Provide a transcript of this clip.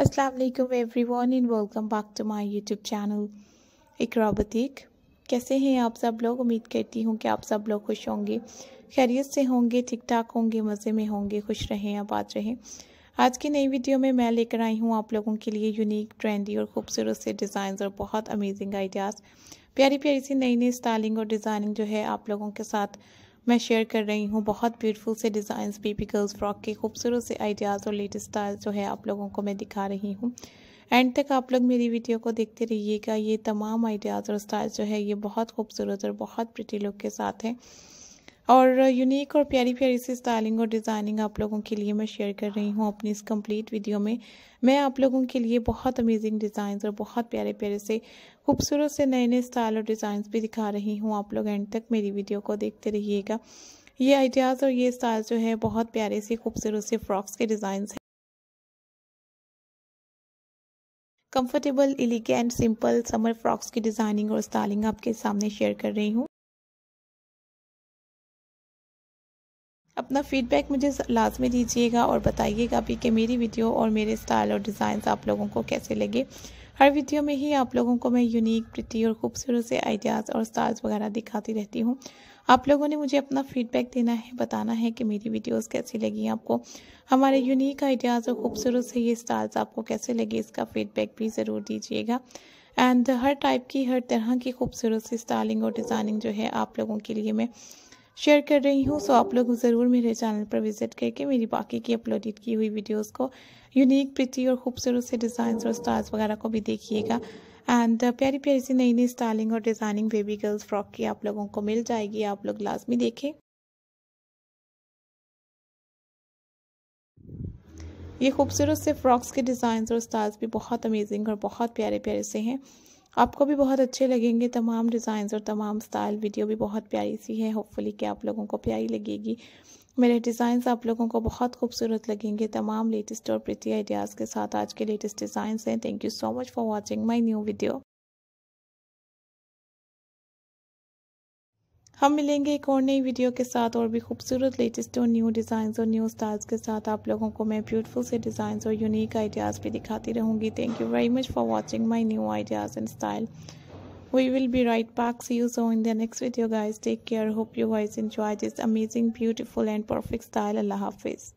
Aslam everyone in welcome back to my YouTube channel Iqra कैसे हैं आप सब लोग उम्मीद करती हूँ कि आप सब लोग खुश होंगे खैरियत से होंगे ठीक ठाक होंगे मज़े में होंगे खुश रहें आबाद रहें आज की नई वीडियो में मैं लेकर आई हूँ आप लोगों के लिए यूनिक ट्रेंडी और खूबसूरत से डिज़ाइन और बहुत अमेजिंग आइडियाज़ प्यारी प्यारी सी नई नई स्टाइलिंग और डिज़ाइनिंग जो है आप लोगों के साथ मैं शेयर कर रही हूँ बहुत ब्यूटीफुल से डिज़ाइंस बेबी गर्ल्स फ्रॉक के खूबसूरत से आइडियाज़ और लेटेस्ट स्टाइल जो है आप लोगों को मैं दिखा रही हूँ एंड तक आप लोग मेरी वीडियो को देखते रहिएगा ये तमाम आइडियाज़ और स्टाइल जो है ये बहुत खूबसूरत और बहुत प्रिटी लुक के साथ हैं और यूनिक और प्यारी प्यारी सी स्टाइलिंग और डिज़ाइनिंग आप लोगों के लिए मैं शेयर कर रही हूँ अपनी इस कंप्लीट वीडियो में मैं आप लोगों के लिए बहुत अमेजिंग डिजाइन और बहुत प्यारे प्यारे से खूबसूरत से नए नए स्टाइल और डिजाइन भी दिखा रही हूँ आप लोग एंड तक मेरी वीडियो को देखते रहिएगा ये आइडियाज़ और ये स्टाइल जो है बहुत प्यारे से खूबसूरत से फ्रॉक्स के डिज़ाइन हैं comfortable elegant simple summer frocks की डिज़ाइनिंग और स्टाइलिंग आपके सामने शेयर कर रही हूँ अपना फीडबैक मुझे लाजमी दीजिएगा और बताइएगा भी कि मेरी वीडियो और मेरे स्टाइल और डिज़ाइंस आप लोगों को कैसे लगे हर वीडियो में ही आप लोगों को मैं यूनिक प्रति और खूबसूरत से आइडियाज़ और स्टाइल्स वगैरह दिखाती रहती हूँ आप लोगों ने मुझे अपना फीडबैक देना है बताना है कि मेरी वीडियोस कैसी लगी आपको हमारे यूनिक आइडियाज़ और खूबसूरत से ये स्टाइल्स आपको कैसे लगे इसका फीडबैक भी ज़रूर दीजिएगा एंड हर टाइप की हर तरह की खूबसूरत सी स्टाइलिंग और डिज़ाइनिंग जो है आप लोगों के लिए मैं शेयर कर रही हूँ सो आप लोग ज़रूर मेरे चैनल पर विजिट करके मेरी बाकी की अपलोडेड की हुई वीडियोस को यूनिक प्रिटी और खूबसूरत से डिज़ाइन और स्टार्स वगैरह को भी देखिएगा एंड uh, प्यारी प्यारी सी नई नई स्टाइलिंग और डिज़ाइनिंग बेबी गर्ल्स फ्रॉक की आप लोगों को मिल जाएगी आप लोग लाजमी देखें ये खूबसूरत से फ्रॉक्स के डिजाइन और स्टाइल्स भी बहुत अमेजिंग और बहुत प्यारे प्यारे से हैं आपको भी बहुत अच्छे लगेंगे तमाम डिज़ाइंस और तमाम स्टाइल वीडियो भी बहुत प्यारी सी है होपफुली कि आप लोगों को प्यारी लगेगी मेरे डिज़ाइंस आप लोगों को बहुत खूबसूरत लगेंगे तमाम लेटेस्ट और प्रीति आइडियाज़ के साथ आज के लेटेस्ट डिज़ाइंस हैं thank you so much for watching my new video हम मिलेंगे एक और नई वीडियो के साथ और भी खूबसूरत लेटेस्ट और न्यू डिज़ाइन और न्यू स्टाइल्स के साथ आप लोगों को मैं ब्यूटीफुल से डिज़ाइन और यूनिक आइडियाज़ भी दिखाती रहूँगी thank you very much for watching my new ideas and style we will be right back see you soon in the next video guys take care hope you guys enjoy this amazing beautiful and perfect style अल्लाह हाफिज़